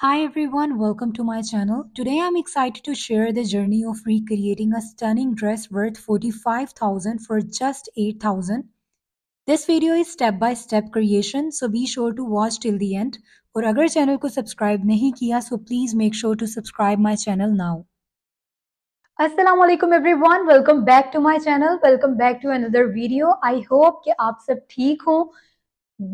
Hi everyone, welcome to my channel. Today I'm excited to share the journey of recreating a stunning dress worth 45000 for just 8000 This video is step-by-step creation, so be sure to watch till the end. और अगर channel को subscribe नहीं किया so please make sure to subscribe my channel now. Aslam alaikum everyone, welcome back to my channel. Welcome back to another video. I hope you आप सब ठीक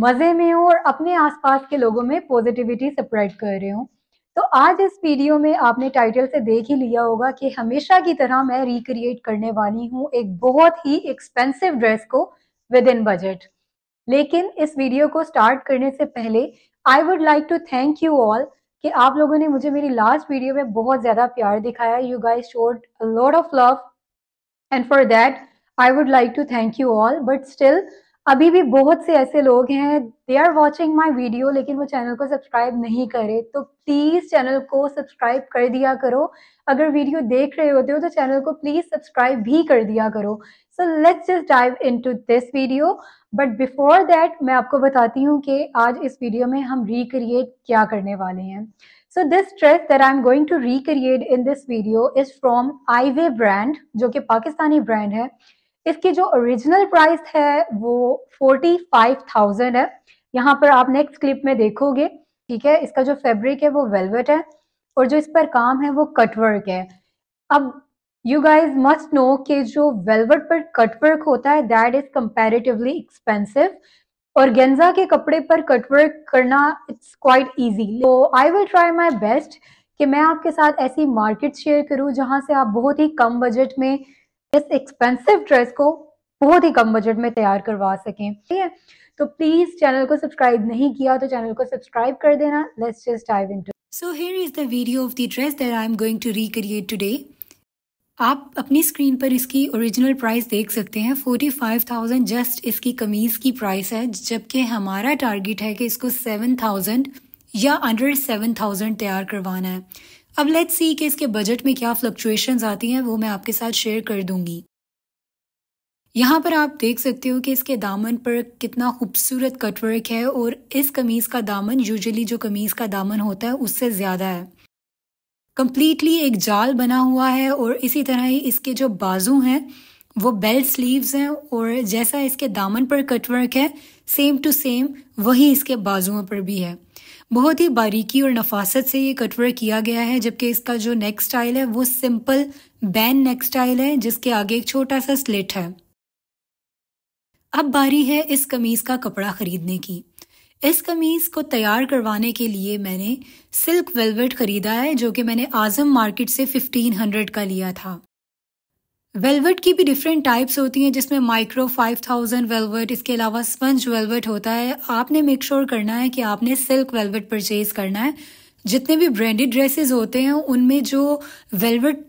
मजे में हो और अपने आसपास के लोगों में पॉजिटिविटी स्प्रेड कर रहे हो तो आज इस वीडियो में आपने टाइटल से देख ही लिया होगा कि हमेशा की तरह मैं रिक्रिएट करने वाली हूँ एक बहुत ही एक्सपेंसिव ड्रेस को विद इन बजट लेकिन इस वीडियो को स्टार्ट करने से पहले I would like to thank you all कि आप लोगों ने मुझे मेरी लास्ट वीडियो में बहुत ज़्यादा प्यार दिखाया you guys showed lot of love and for that I would like to thank you all but still अभी भी बहुत से ऐसे लोग हैं they are watching my video लेकिन वो चैनल को सब्सक्राइब नहीं करे तो प्लीज़ चैनल को सब्सक्राइब कर दिया करो अगर वीडियो देख रहे होते हो तो चैनल को प्लीज़ सब्सक्राइब भी कर दिया करो so let's just dive into this video but before that मैं आपको बताती हूँ कि आज इस वीडियो में हम रिक्रिएट क्या करने वाले हैं so So this I am going to recreate in this video is from आई वे ब्रांड जो कि पाकिस्तानी ब्रांड है इसकी जो ओरिजिनल प्राइस है वो फोर्टी फाइव थाउजेंड है यहाँ पर आप नेक्स्ट क्लिप में देखोगे ठीक है इसका जो फैब्रिक है वो वेलवेट है और जो इस पर काम है वो कटवर्क है अब यू गाइज मस्ट नो कि जो वेलवेट पर कटवर्क होता है दैट इज कंपेरेटिवली एक्सपेंसिव और गेंजा के कपड़े पर कटवर्क करना इट्स क्वाइट ईजी तो I will try my best कि मैं आपके साथ ऐसी मार्केट शेयर करूं जहां से आप बहुत ही कम बजट में इस एक्सपेंसिव ड्रेस को बहुत ही कम बजट में तैयार करवा सकें ठीक है तो प्लीज चैनल को सब्सक्राइब नहीं किया तो चैनल को सब्सक्राइब कर देना let's just dive into so here is the video of the dress that I am going to recreate today आप अपनी स्क्रीन पर इसकी ओरिजिनल प्राइस देख सकते हैं फोर्टी फाइव थाउजेंड जस्ट इसकी कमीज की प्राइस है जबकि हमारा टारगेट है कि इसको सेवन थाउजेंड या अंडर सेवन थाउजेंड तैयार करवाना है अब लेट्स सी कि इसके बजट में क्या फ्लक्चुएशन आती हैं वो मैं आपके साथ शेयर कर दूंगी यहाँ पर आप देख सकते हो कि इसके दामन पर कितना खूबसूरत कटवर्क है और इस कमीज़ का दामन यूजली जो कमीज़ का दामन होता है उससे ज़्यादा है कम्प्लीटली एक जाल बना हुआ है और इसी तरह ही इसके जो बाजू हैं वो बेल्ट स्लीव्स हैं और जैसा इसके दामन पर कटवर्क है सेम टू सेम वही इसके बाजुओं पर भी है बहुत ही बारीकी और नफासत से ये कटवर्क किया गया है जबकि इसका जो नेक स्टाइल है वो सिंपल बैन नेक स्टाइल है जिसके आगे एक छोटा सा स्लिट है अब बारी है इस कमीज़ का कपड़ा ख़रीदने की इस कमीज़ को तैयार करवाने के लिए मैंने सिल्क वेलवेट ख़रीदा है जो कि मैंने आज़म मार्केट से 1500 का लिया था वेलवेट की भी डिफरेंट टाइप्स होती हैं जिसमें माइक्रो 5000 वेलवेट इसके अलावा स्पंज वेलवेट होता है आपने मेक श्योर sure करना है कि आपने सिल्क वेलवेट परचेज करना है जितने भी ब्रांडेड ड्रेसेस होते हैं उनमें जो वेलवेट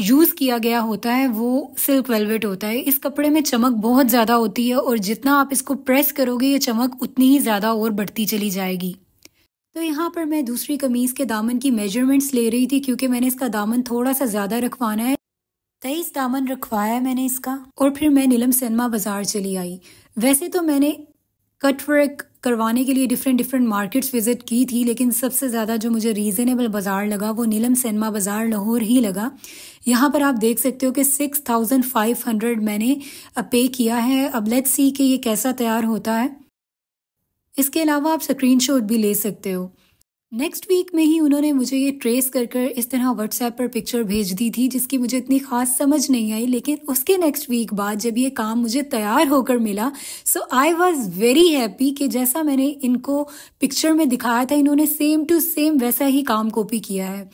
यूज़ किया गया होता है वो सिल्क वेलवेट होता है इस कपड़े में चमक बहुत ज़्यादा होती है और जितना आप इसको प्रेस करोगे ये चमक उतनी ही ज़्यादा और बढ़ती चली जाएगी तो यहाँ पर मैं दूसरी कमीज़ के दामन की मेजरमेंट्स ले रही थी क्योंकि मैंने इसका दामन थोड़ा सा ज़्यादा रखवाना है तेईस दामन रखवाया मैंने इसका और फिर मैं नीलम सिनेमा बाज़ार चली आई वैसे तो मैंने कट वर्क करवाने के लिए डिफरेंट डिफरेंट मार्केट्स विज़िट की थी लेकिन सबसे ज़्यादा जो मुझे रीज़नेबल बाज़ार लगा वो नीलम सिनेमा बाज़ार लाहौर ही लगा यहाँ पर आप देख सकते हो कि सिक्स थाउजेंड फाइव हंड्रेड मैंने पे किया है अब लेट्स सी कि ये कैसा तैयार होता है इसके अलावा आप स्क्रीनशॉट भी ले सकते हो नेक्स्ट वीक में ही उन्होंने मुझे ये ट्रेस कर कर इस तरह व्हाट्सएप पर पिक्चर भेज दी थी जिसकी मुझे इतनी खास समझ नहीं आई लेकिन उसके नेक्स्ट वीक बाद जब ये काम मुझे तैयार होकर मिला so I was very happy कि जैसा मैंने इनको पिक्चर में दिखाया था इन्होंने सेम टू सेम वैसा ही काम कॉपी किया है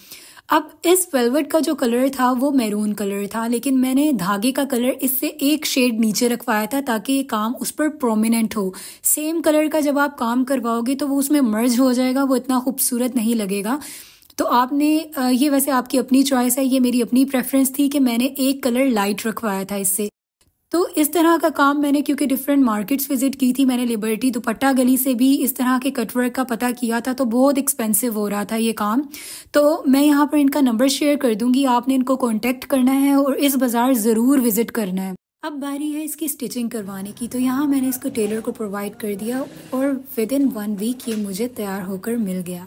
अब इस वेलवेट का जो कलर था वो मैरून कलर था लेकिन मैंने धागे का कलर इससे एक शेड नीचे रखवाया था ताकि ये काम उस पर प्रोमिनेंट हो सेम कलर का जब आप काम करवाओगे तो वो उसमें मर्ज हो जाएगा वो इतना खूबसूरत नहीं लगेगा तो आपने ये वैसे आपकी अपनी चॉइस है ये मेरी अपनी प्रेफरेंस थी कि मैंने एक कलर लाइट रखवाया था इससे तो इस तरह का काम मैंने क्योंकि डिफरेंट मार्केट्स विजिट की थी मैंने लिबर्टी दुपट्टा गली से भी इस तरह के कटवर्क का पता किया था तो बहुत एक्सपेंसिव हो रहा था ये काम तो मैं यहाँ पर इनका नंबर शेयर कर दूंगी आपने इनको कॉन्टेक्ट करना है और इस बाज़ार ज़रूर विज़िट करना है अब बारी है इसकी स्टिचिंग करवाने की तो यहाँ मैंने इसको टेलर को प्रोवाइड कर दिया और विद इन वन वीक ये मुझे तैयार होकर मिल गया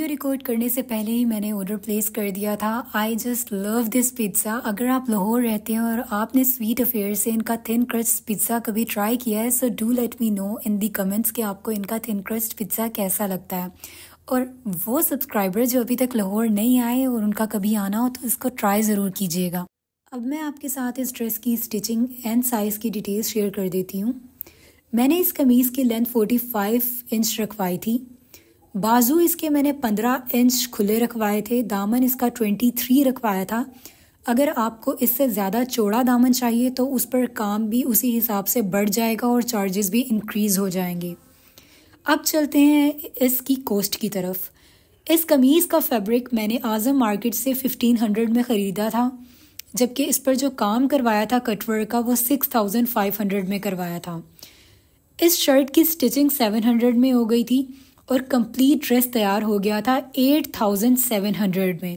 वीडियो रिकॉर्ड करने से पहले ही मैंने ऑर्डर प्लेस कर दिया था I just love this pizza अगर आप लाहौर रहते हैं और आपने स्वीट अफेयर से इनका थिन क्रस्ट पिज्ज़ा कभी ट्राई किया है so do let me know in the comments कि आपको इनका थिन क्रस्ट पिज्ज़ा कैसा लगता है और वो सब्सक्राइबर जो अभी तक लाहौर नहीं आए और उनका कभी आना हो तो इसको ट्राई ज़रूर कीजिएगा अब मैं आपके साथ इस ड्रेस की स्टिचिंग एंड साइज़ की डिटेल्स शेयर कर देती हूँ मैंने इस कमीज़ की लेंथ 45 इंच रखवाई थी बाजू इसके मैंने पंद्रह इंच खुले रखवाए थे दामन इसका ट्वेंटी थ्री रखवाया था अगर आपको इससे ज़्यादा चौड़ा दामन चाहिए तो उस पर काम भी उसी हिसाब से बढ़ जाएगा और चार्जेस भी इंक्रीज़ हो जाएंगे अब चलते हैं इसकी कॉस्ट की तरफ इस कमीज़ का फैब्रिक मैंने आज़म मार्केट से 1500 में ख़रीदा था जबकि इस पर जो काम करवाया था कटवर का वो 6500 में करवाया था इस शर्ट की स्टिचिंग 700 में हो गई थी और कंप्लीट ड्रेस तैयार हो गया था एट थाउजेंड सेवन हंड्रेड में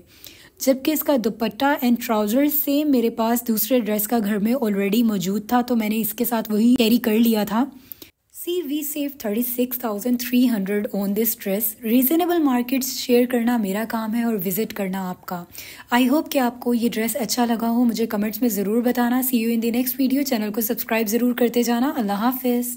जबकि इसका दुपट्टा एंड ट्राउज़र सेम मेरे पास दूसरे ड्रेस का घर में ऑलरेडी मौजूद था तो मैंने इसके साथ वही कैरी कर लिया था सी we save thirty six thousand three hundred on this dress reasonable markets share करना मेरा काम है और विज़िट करना आपका आई होप कि आपको ये ड्रेस अच्छा लगा हो मुझे कमेंट्स में ज़रूर बताना see you in the next video channel को सब्सक्राइब ज़रूर करते जाना अल्लाह हाफिज़